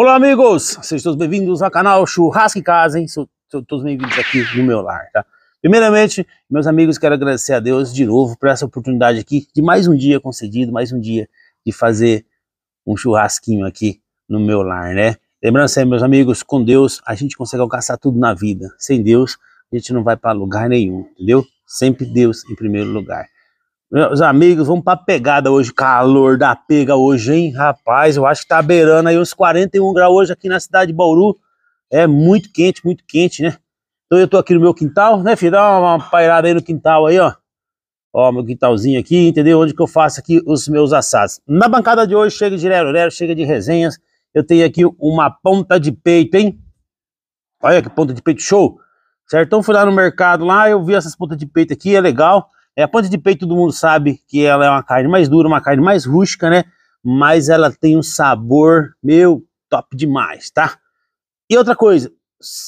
Olá, amigos! Sejam todos bem-vindos ao canal Churrasco em Casa, hein? Sejam todos bem-vindos aqui no meu lar, tá? Primeiramente, meus amigos, quero agradecer a Deus de novo por essa oportunidade aqui, de mais um dia concedido, mais um dia de fazer um churrasquinho aqui no meu lar, né? Lembrando sempre, meus amigos, com Deus a gente consegue alcançar tudo na vida. Sem Deus, a gente não vai para lugar nenhum, entendeu? Sempre Deus em primeiro lugar. Meus amigos, vamos pra pegada hoje. Calor da pega hoje, hein, rapaz? Eu acho que tá beirando aí uns 41 graus hoje aqui na cidade de Bauru. É muito quente, muito quente, né? Então eu tô aqui no meu quintal, né, filho? Dá uma, pairada aí no quintal aí, ó. Ó, meu quintalzinho aqui, entendeu? Onde que eu faço aqui os meus assados. Na bancada de hoje chega de lero chega de resenhas. Eu tenho aqui uma ponta de peito, hein? Olha que ponta de peito show, certo? Então fui lá no mercado lá, eu vi essas pontas de peito aqui, é legal. É, a ponte de peito todo mundo sabe que ela é uma carne mais dura, uma carne mais rústica, né? Mas ela tem um sabor, meu, top demais, tá? E outra coisa,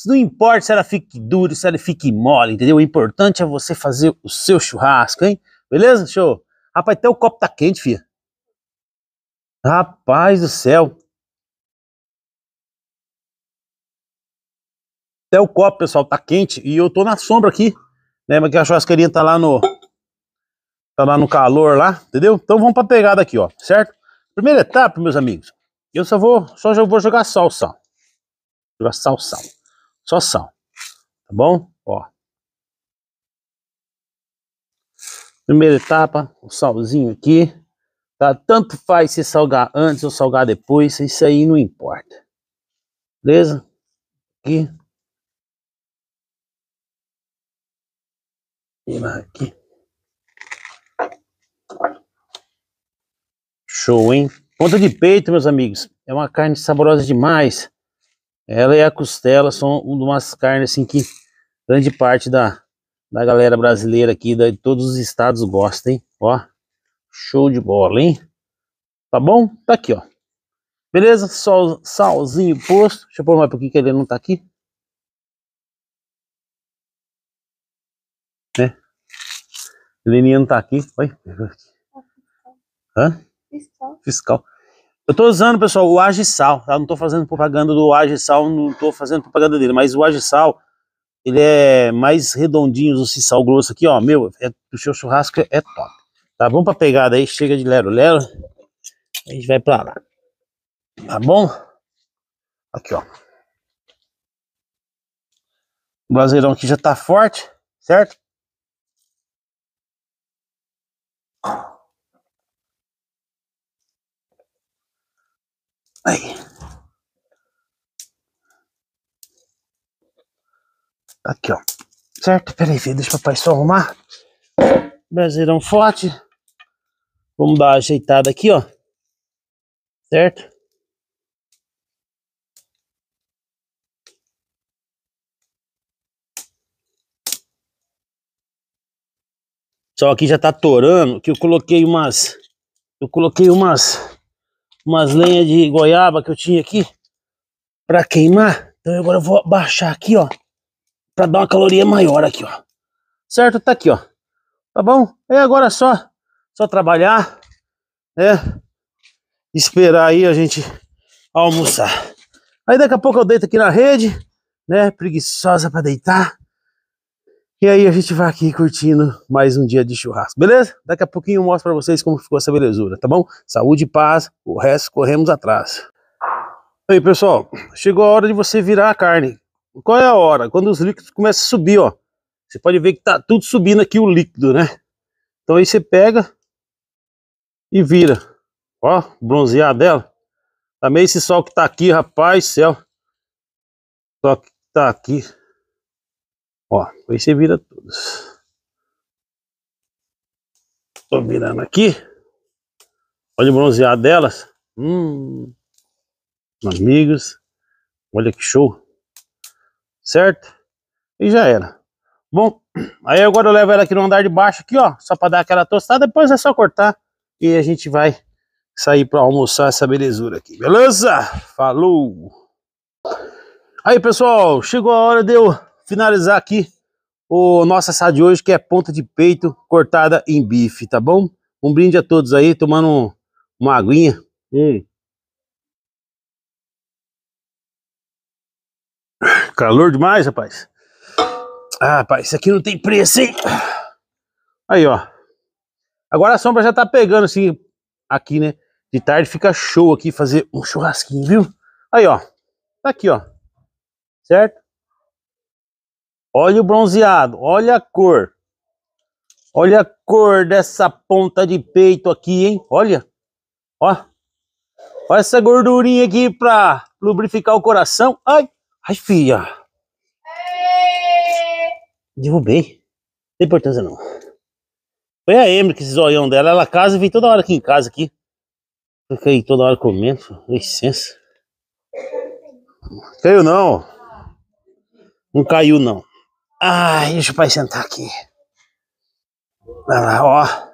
não importa se ela fique dura, se ela fique mole, entendeu? O importante é você fazer o seu churrasco, hein? Beleza? Show! Rapaz, até o copo tá quente, fia. Rapaz do céu. Até o copo, pessoal, tá quente e eu tô na sombra aqui. Lembra que a churrascaria tá lá no tá lá no calor lá, entendeu? Então vamos pra pegada aqui, ó, certo? Primeira etapa, meus amigos, eu só vou, só já vou jogar sal, sal. Jogar sal, sal. Só sal, tá bom? Ó. Primeira etapa, o salzinho aqui, tá? Tanto faz se salgar antes ou salgar depois, isso aí não importa. Beleza? Aqui. E aqui. Show, hein? Ponta de peito, meus amigos. É uma carne saborosa demais. Ela e a costela são umas carnes assim que grande parte da, da galera brasileira aqui, de todos os estados, gosta, hein? Ó, show de bola, hein? Tá bom? Tá aqui, ó. Beleza? Sol, salzinho posto. Deixa eu pôr mais por pouquinho que ele não tá aqui. Né? Ele não tá aqui. Oi? Tá tá. Hã? Fiscal. Fiscal. Eu estou usando, pessoal, o Agisal, tá? Não estou fazendo propaganda do Agisal, não estou fazendo propaganda dele, mas o Agisal, ele é mais redondinho do sal grosso aqui, ó, meu, é, o seu churrasco é, é top. Tá bom pra pegada aí, chega de lero-lero, a gente vai pra lá. Tá bom? Aqui, ó. O braseirão aqui já tá forte, certo? Aí. Aqui, ó. Certo? Peraí, filho, deixa o papai só arrumar. Braseirão forte. Vamos dar uma ajeitada aqui, ó. Certo? Só aqui já tá torando que eu coloquei umas eu coloquei umas umas lenhas de goiaba que eu tinha aqui para queimar. Então agora eu vou baixar aqui, ó, para dar uma caloria maior aqui, ó. Certo? Tá aqui, ó. Tá bom? Aí é, agora é só só trabalhar, né? Esperar aí a gente almoçar. Aí daqui a pouco eu deito aqui na rede, né? Preguiçosa para deitar. E aí a gente vai aqui curtindo mais um dia de churrasco, beleza? Daqui a pouquinho eu mostro para vocês como ficou essa belezura, tá bom? Saúde e paz, o resto corremos atrás. Aí pessoal, chegou a hora de você virar a carne. Qual é a hora? Quando os líquidos começam a subir, ó. Você pode ver que tá tudo subindo aqui o líquido, né? Então aí você pega e vira. Ó, bronzear dela. Também esse sol que tá aqui, rapaz, céu. Só que tá aqui. Ó, aí você vira todos. Tô virando aqui. Olha o bronzeado delas. Hum, amigos. Olha que show. Certo? E já era. Bom, aí agora eu levo ela aqui no andar de baixo aqui, ó. Só para dar aquela tostada. Depois é só cortar. E a gente vai sair para almoçar essa belezura aqui. Beleza? Falou! Aí, pessoal. Chegou a hora de eu finalizar aqui o nosso assado de hoje, que é ponta de peito cortada em bife, tá bom? Um brinde a todos aí, tomando uma aguinha. Hum. Calor demais, rapaz. Ah, rapaz, isso aqui não tem preço, hein? Aí, ó. Agora a sombra já tá pegando, assim, aqui, né? De tarde fica show aqui fazer um churrasquinho, viu? Aí, ó. Tá aqui, ó. Certo? Olha o bronzeado, olha a cor. Olha a cor dessa ponta de peito aqui, hein? Olha. Ó. Olha essa gordurinha aqui pra lubrificar o coração. Ai, ai, filha. Derrubei. Não tem importância não. Foi a Emily que esse zoião dela. Ela casa e vem toda hora aqui em casa aqui. Fica aí toda hora comendo. Licença. Caiu não. Não caiu não. Ai, deixa o pai sentar aqui. Vai lá, ó.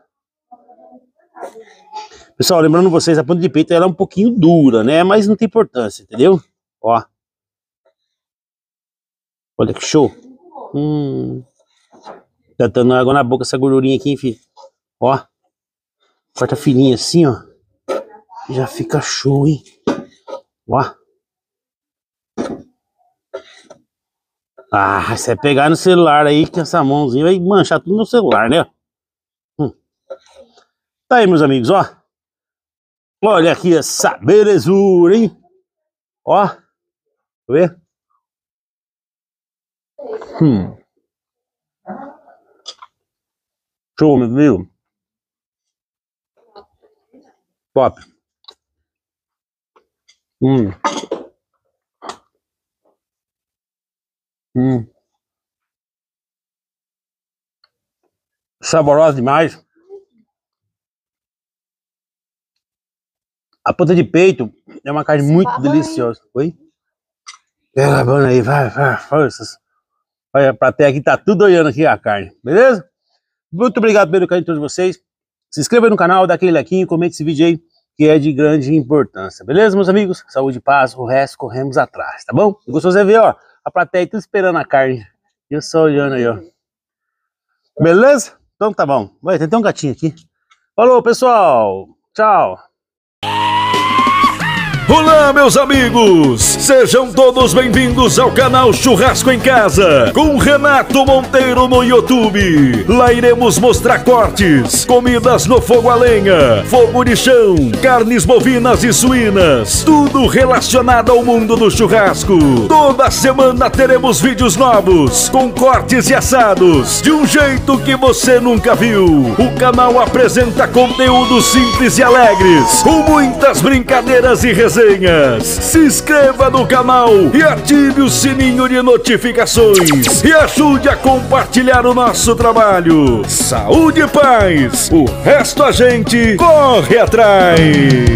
Pessoal, lembrando vocês, a ponta de peito ela é um pouquinho dura, né? Mas não tem importância, entendeu? Ó. Olha que show. Hum. Tá dando água na boca essa gordurinha aqui, enfim. Ó. Corta fininha assim, ó. Já fica show, hein? Ó. Ah, você pegar no celular aí que essa mãozinha vai manchar tudo no celular, né? Hum. Tá aí, meus amigos, ó. Olha aqui essa belezura, hein? Ó. ver? Hum. Show, meu amigo. Top. Hum. Hum. Saborosa demais. A ponta de peito é uma carne muito deliciosa. Oi? Pega a aí, vai, vai, forças. Olha, pra até aqui tá tudo olhando aqui a carne, beleza? Muito obrigado pelo carinho de todos vocês. Se inscreva no canal, dá aquele like, comente esse vídeo aí, que é de grande importância, beleza, meus amigos? Saúde paz, o resto corremos atrás, tá bom? Gostou de ver, ó? A plateia aí tudo esperando a carne. E eu só olhando aí, ó. Beleza? Então tá bom. Vai, tem até um gatinho aqui. Falou, pessoal. Tchau. Olá, meus amigos! Sejam todos bem-vindos ao canal Churrasco em Casa, com Renato Monteiro no YouTube. Lá iremos mostrar cortes, comidas no fogo a lenha, fogo de chão, carnes bovinas e suínas, tudo relacionado ao mundo do churrasco. Toda semana teremos vídeos novos, com cortes e assados, de um jeito que você nunca viu. O canal apresenta conteúdos simples e alegres, com muitas brincadeiras e resenhas resenhas. Se inscreva no canal e ative o sininho de notificações. E ajude a compartilhar o nosso trabalho. Saúde e paz. O resto a gente corre atrás.